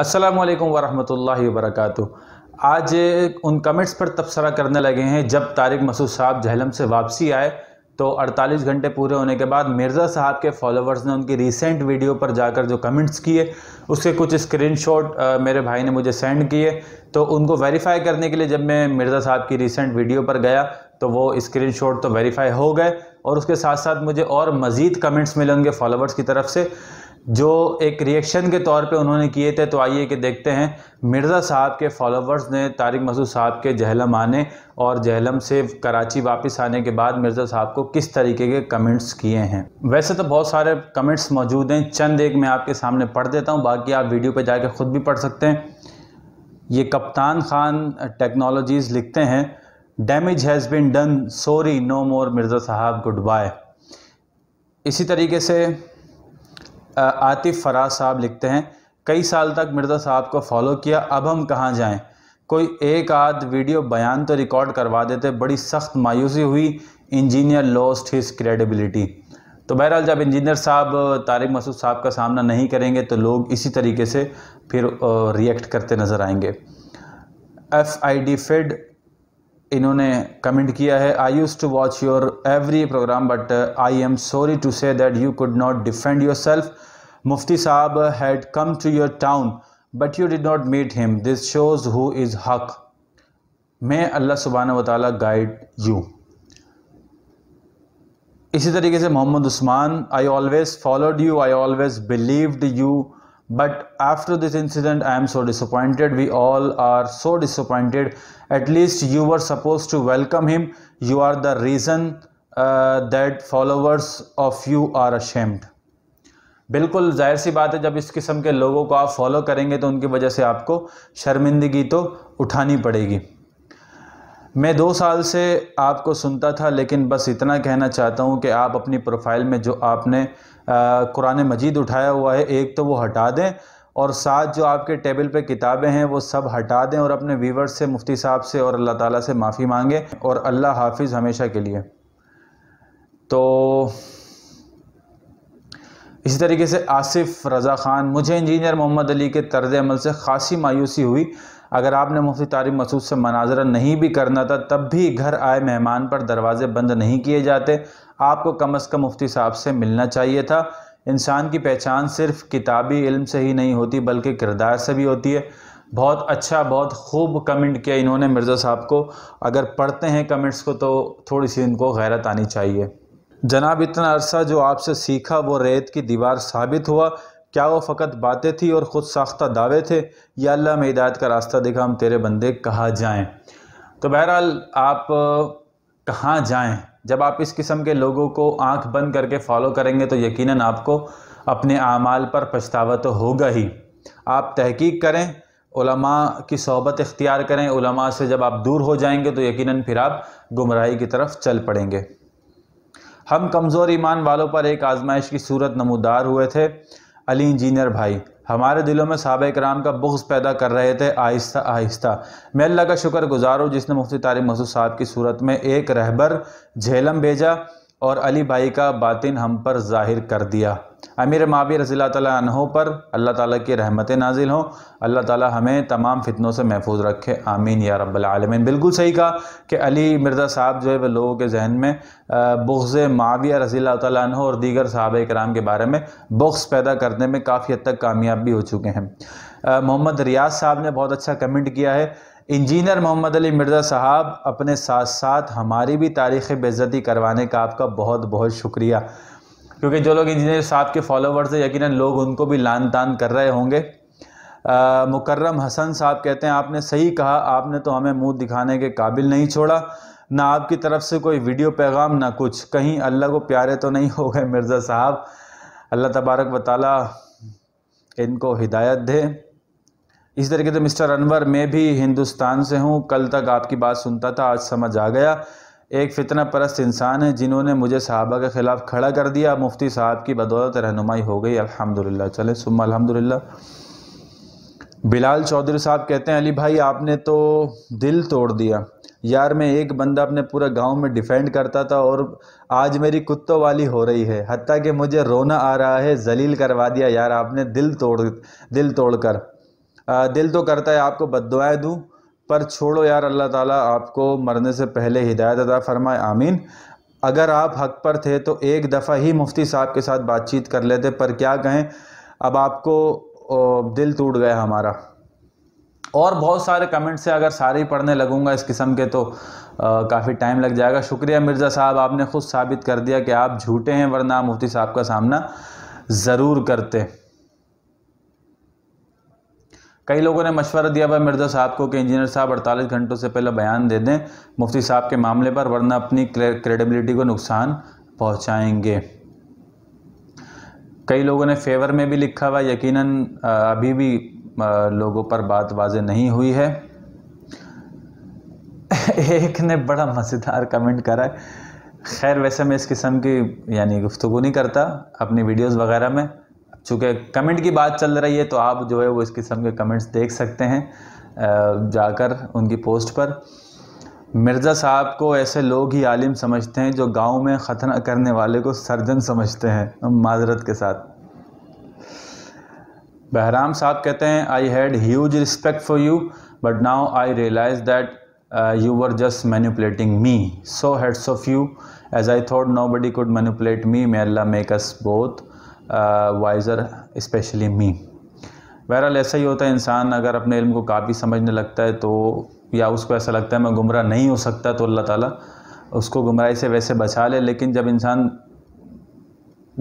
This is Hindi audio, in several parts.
अस्सलाम वालेकुम वरहमतुल्लाहि आज उन कमेंट्स पर तबसरा करने लगे हैं जब तारिक मसूद साहब जहलम से वापसी आए तो 48 घंटे पूरे होने के बाद मिर्ज़ा साहब के फॉलोवर्स ने उनकी रीसेंट वीडियो पर जाकर जो कमेंट्स किए उसके कुछ स्क्रीनशॉट मेरे भाई ने मुझे सेंड किए तो उनको वेरीफाई करने के लिए जब मैं मिर्ज़ा साहब की रीसेंट वीडियो पर गया तो वो स्क्रीनशॉट तो वेरीफाई हो गए और उसके साथ साथ मुझे और मज़ीद कमेंट्स मिले उनके फॉलोवर्स की तरफ से जो एक रिएक्शन के तौर पे उन्होंने किए थे तो आइए कि देखते हैं मिर्ज़ा साहब के फॉलोवर्स ने तारिक मसूद साहब के जहलम आने और जहलम से कराची वापस आने के बाद मिर्ज़ा साहब को किस तरीके के कमेंट्स किए हैं वैसे तो बहुत सारे कमेंट्स मौजूद हैं चंद एक मैं आपके सामने पढ़ देता हूँ बाकी आप वीडियो पर जाकर ख़ुद भी पढ़ सकते हैं ये कप्तान खान टेक्नोलॉजीज़ लिखते हैं damage has been done sorry no more Mirza साहब गुड बाय इसी तरीके से आतिफ़ फराज साहब लिखते हैं कई साल तक मिर्ज़ा साहब को फॉलो किया अब हम कहाँ जाएं कोई एक आध वीडियो बयान तो रिकॉर्ड करवा देते बड़ी सख्त मायूसी हुई इंजीनियर लॉस्ट हिज क्रेडिबिलिटी तो बहरहाल जब इंजीनियर साहब तारिक मसूद साहब का सामना नहीं करेंगे तो लोग इसी तरीके से फिर रिएक्ट करते नज़र आएंगे एफ आई डी फेड इन्होंने कमेंट किया है I used to watch your every program but I am sorry to say that you could not defend yourself Mufti Saab had come to your town, but you did not meet him. This shows who is Haq. May Allah subhanahu wa ta'ala guide you. इसी तरीके से Mohammad Usman I always followed you I always believed you but after this incident I am so disappointed we all are so disappointed at least you are suppose to welcome him you are the reason that followers of you are ashamed बिल्कुल जाहिर सी बात है जब इस किस्म के लोगों को आप फॉलो करेंगे तो उनकी वजह से आपको शर्मिंदगी तो उठानी पड़ेगी मैं दो साल से आपको सुनता था लेकिन बस इतना कहना चाहता हूँ कि आप अपनी प्रोफाइल में जो आपने कुरान मजीद उठाया हुआ है एक तो वो हटा दें और साथ जो आपके टेबल पे किताबें हैं वो सब हटा दें और अपने व्यूवर्स से मुफ्ती साहब से और अल्लाह ताला से माफ़ी मांगें और अल्लाह हाफिज़ हमेशा के लिए तो इसी तरीके से आसिफ रज़ा ख़ान मुझे इंजीनियर मोहम्मद अली के तर्ज अमल से खासी मायूसी हुई अगर आपने मुफ्ती तारिक मसूद से मनाजरा नहीं भी करना था तब भी घर आए मेहमान पर दरवाज़े बंद नहीं किए जाते आपको कम अज़ कम मुफ्ती साहब से मिलना चाहिए था इंसान की पहचान सिर्फ किताबी इल्म से ही नहीं होती बल्कि किरदार से भी होती है बहुत अच्छा बहुत खूब कमेंट किया इन्होंने मिर्ज़ा साहब को अगर पढ़ते हैं कमेंट्स को तो थोड़ी सी इनको गैरत आनी चाहिए जनाब इतना अरसा जो आपसे सीखा वो रेत की दीवार साबित हुआ क्या वो फ़कत बातें थी और ख़ुद साख्ता दावे थे या अल्लाह में हिदायत का रास्ता देखा हम तेरे बंदे कहाँ जाएँ तो बहरहाल आप कहाँ जाएँ जब आप इस किस्म के लोगों को आंख बंद करके फॉलो करेंगे तो यकीनन आपको अपने आमाल पर पछतावा तो होगा ही आप तहकीक करें उलमा की सोबत इख्तियार करें उलमा से जब आप दूर हो जाएंगे तो यकीनन फिर आप गुमराही की तरफ चल पड़ेंगे हम कमज़ोर ईमान वालों पर एक आजमाइश की सूरत नमोदार हुए थे अली इंजीनियर भाई हमारे दिलों में सहाब कराम का बुख्स पैदा कर रहे थे आहिस्ता आहिस्ता मैं अल्लाह का शुक्र गुजार हूँ जिसने मुफ्ती तारिक मसूद साहब की सूरत में एक रहबर झेलम भेजा और अली भाई का बातिन हम पर ज़ाहिर कर दिया अमीर मावी रज़ी तहों पर अल्लाह ताली की रहमत नाजिल हों अल्लाह ताली हमें तमाम फितनों से महफूज रखे आमीन या रबालमीन बिल्कुल सही कहा कि अली मिर्ज़ा साहब जो है वह लोगों के जहन में बग्ज़ माविया रज़ी तहों और दीगर साहब कराम के बारे में बग्स पैदा करने में काफ़ी हद तक कामयाब भी हो चुके हैं मोहम्मद रियाज साहब ने बहुत अच्छा कमेंट किया है इंजीनियर मोहम्मद अली मिर्ज़ा साहब अपने साथ साथ हमारी भी तारीख़ बेज़ती करवाने का आपका बहुत बहुत शुक्रिया क्योंकि जो लोग इंजीनियर साहब के फॉलोवर्स हैं यकीनन लोग उनको भी लान तान कर रहे होंगे मुकर्रम हसन साहब कहते हैं आपने सही कहा आपने तो हमें मुंह दिखाने के काबिल नहीं छोड़ा ना आपकी तरफ से कोई वीडियो पैगाम ना कुछ कहीं अल्लाह को प्यारे तो नहीं हो गए मिर्ज़ा साहब अल्लाह तबारक व ताली इनको हिदायत दे इसी तरीके से मिस्टर अनवर मैं भी हिंदुस्तान से हूँ कल तक आपकी बात सुनता था आज समझ आ गया एक फितना परस्त इंसान है जिन्होंने मुझे साहबा के ख़िलाफ़ खड़ा कर दिया मुफ्ती साहब की बदौलत रहनुमाई हो गई अल्हम्दुलिल्लाह चले सुम अल्हम्दुलिल्लाह बिलाल चौधरी साहब कहते हैं अली भाई आपने तो दिल तोड़ दिया यार मैं एक बंदा अपने पूरे गांव में डिफेंड करता था और आज मेरी कुत्तों वाली हो रही है हती कि मुझे रोना आ रहा है जलील करवा दिया यार आपने दिल तोड़ दिल तोड़ कर दिल तो करता है आपको दुआएँ दूँ पर छोड़ो यार अल्लाह ताला आपको मरने से पहले हिदायत अदा फरमाए आमीन अगर आप हक पर थे तो एक दफ़ा ही मुफ्ती साहब के साथ बातचीत कर लेते पर क्या कहें अब आपको दिल टूट गया हमारा और बहुत सारे कमेंट्स से अगर सारे पढ़ने लगूंगा इस किस्म के तो काफ़ी टाइम लग जाएगा शुक्रिया मिर्ज़ा साहब आपने खुद साबित कर दिया कि आप झूठे हैं वरना मुफ्ती साहब का सामना ज़रूर करते कई लोगों ने मशवरा दिया भाई मिर्ज़ा साहब को कि इंजीनियर साहब अड़तालीस घंटों से पहले बयान दे दें मुफ्ती साहब के मामले पर वरना अपनी क्रेडिबिलिटी को नुकसान पहुँचाएंगे कई लोगों ने फेवर में भी लिखा हुआ यकीनन अभी भी लोगों पर बात वाजे नहीं हुई है एक ने बड़ा मज़ेदार कमेंट करा है खैर वैसे मैं इस किस्म की यानी गुफ्तु नहीं करता अपनी वीडियोस वगैरह में चूँकि कमेंट की बात चल रही है तो आप जो है वो इस किस्म के कमेंट्स देख सकते हैं जाकर उनकी पोस्ट पर मिर्ज़ा साहब को ऐसे लोग ही आलिम समझते हैं जो गांव में ख़तना करने वाले को सर्जन समझते हैं माजरत के साथ बहराम साहब कहते हैं I had huge respect for you but now I realise that you were just manipulating me so heads off you as I thought nobody could manipulate me may Allah make us both wiser especially me बहरहाल ऐसा ही होता है इंसान अगर अपने इल्म को काफ़ी समझने लगता है तो या उसको ऐसा लगता है मैं गुमराह नहीं हो सकता तो अल्लाह ताला उसको गुमराही से वैसे बचा ले लेकिन जब इंसान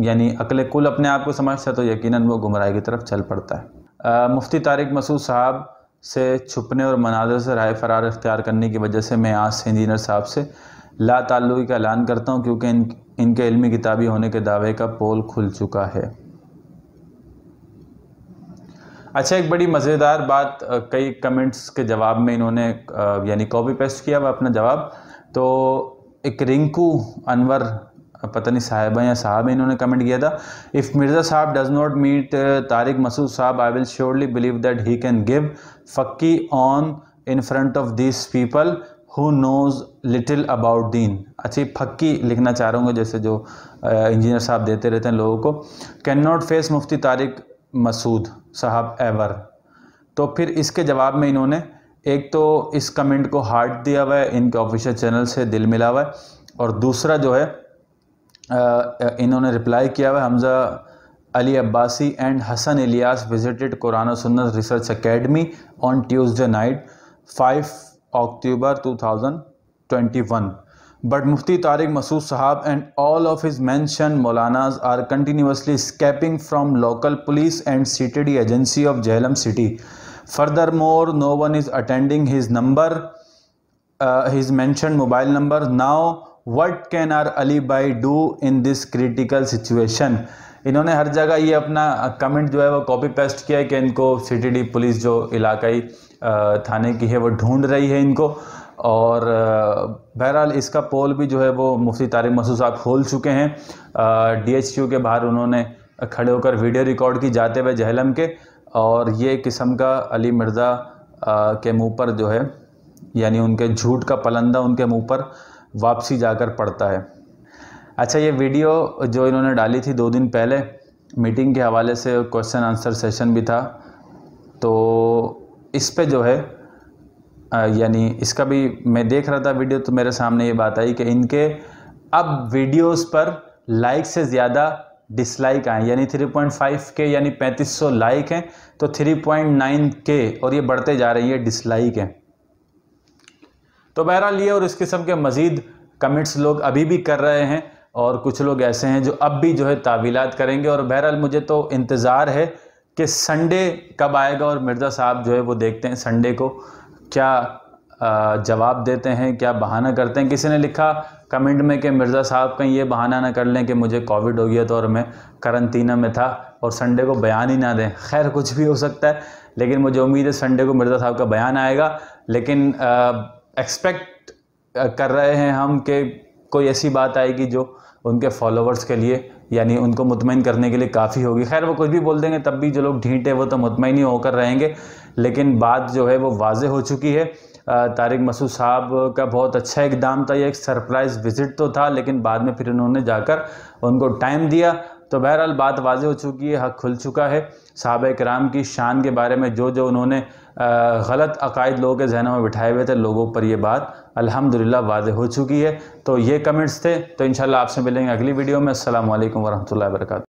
यानी अकल कुल अपने आप को समझता है तो यकीनन वो गुमराह की तरफ चल पड़ता है आ, मुफ्ती तारिक मसूद साहब से छुपने और मनाजर से राय फरार अख्तियार करने की वजह से मैं आज से इंजीनियर साहब से ला ताल्लुकी का ऐलान करता हूँ क्योंकि इन इनके इल्मी किताबी होने के दावे का पोल खुल चुका है अच्छा एक बड़ी मज़ेदार बात कई कमेंट्स के जवाब में इन्होंने यानी कॉपी पेस्ट किया हुआ अपना जवाब तो एक रिंकू अनवर पता नहीं साहिबा या साहब इन्होंने कमेंट किया था इफ़ मिर्ज़ा साहब does not meet Tariq Masood साहब I will surely believe that he can give फक्की on in front of this people who knows little about दीन अच्छी फक्की लिखना चाह रहा हूँ जैसे जो इंजीनियर साहब देते रहते हैं लोगों को कैन नॉट फेस मुफ्ती तारिक मसूद साहब एवर तो फिर इसके जवाब में इन्होंने एक तो इस कमेंट को हार्ट दिया हुआ है इनके ऑफिशियल चैनल से दिल मिला हुआ है और दूसरा जो है इन्होंने रिप्लाई किया हुआ Hamza Ali Abbasi and Hasan Ilyas visited Quran Sunnah research academy on Tuesday night five October 2021 but मुफ्ती तारिक मसूद साहब and all of his mention मौलानाज are continuously escaping from local police and CTD agency of Jhelum city furthermore no one is attending his number his mention mobile number now what can our Ali बाई do in this critical situation इन्होंने हर जगह ये अपना कमेंट जो है वो कॉपी पेस्ट किया है कि इनको सिटी डी पुलिस जो इलाकाई थाने की है वो ढूंढ रही है इनको और बहरहाल इसका पोल भी जो है वो मुफ्ती तारिक मसूद साहब खोल चुके हैं डी के बाहर उन्होंने खड़े होकर वीडियो रिकॉर्ड की जाते हुए जहलम के और ये किस्म का अली मिर्ज़ा के मुंह पर जो है यानी उनके झूठ का पलंदा उनके मुंह पर वापसी जाकर पड़ता है अच्छा ये वीडियो जो इन्होंने डाली थी दो दिन पहले मीटिंग के हवाले से क्वेश्चन आंसर सेशन भी था तो इस पे जो है यानी इसका भी मैं देख रहा था वीडियो तो मेरे सामने ये बात आई कि इनके अब वीडियोस पर लाइक से ज़्यादा डिसलाइक आए यानी 3.5 के यानी 3500 लाइक हैं तो 3.9 के और ये बढ़ते जा रही है डिसलाइक हैं तो बहरहाल ये और इस किस्म के मज़ीद कमेंट्स लोग अभी भी कर रहे हैं और कुछ लोग ऐसे हैं जो अब भी जो है तावीलात करेंगे और बहरहाल मुझे तो इंतज़ार है कि संडे कब आएगा और मिर्ज़ा साहब जो है वो देखते हैं संडे को क्या जवाब देते हैं क्या बहाना करते हैं किसी ने लिखा कमेंट में कि मिर्ज़ा साहब कहीं ये बहाना ना कर लें कि मुझे कोविड हो गया तो और मैं करंतना में था और संडे को बयान ही ना दें खैर कुछ भी हो सकता है लेकिन मुझे उम्मीद है संडे को मिर्ज़ा साहब का बयान आएगा लेकिन एक्सपेक्ट कर रहे हैं हम कि कोई ऐसी बात आएगी जो उनके फॉलोअर्स के लिए यानी उनको मुतमिन करने के लिए काफ़ी होगी खैर वो कुछ भी बोल देंगे तब भी जो लोग ढीठ है वो तो मुतमिन ही होकर रहेंगे लेकिन बात जो है वो वाज हो चुकी है तारिक मसूद साहब का बहुत अच्छा इकदाम था ये एक सरप्राइज़ विज़िट तो था लेकिन बाद में फिर उन्होंने जाकर उनको टाइम दिया तो बहरहाल बात वाज हो चुकी है हक खुल चुका है साहब कराम की शान के बारे में जो जो उन्होंने गलत अकायद लोगों के जहनों में बिठाए हुए थे लोगों पर ये बात अल्हम्दुलिल्लाह वादे हो चुकी है तो ये कमेंट्स थे तो इंशाल्लाह आपसे मिलेंगे अगली वीडियो में असल वरहमल वर्क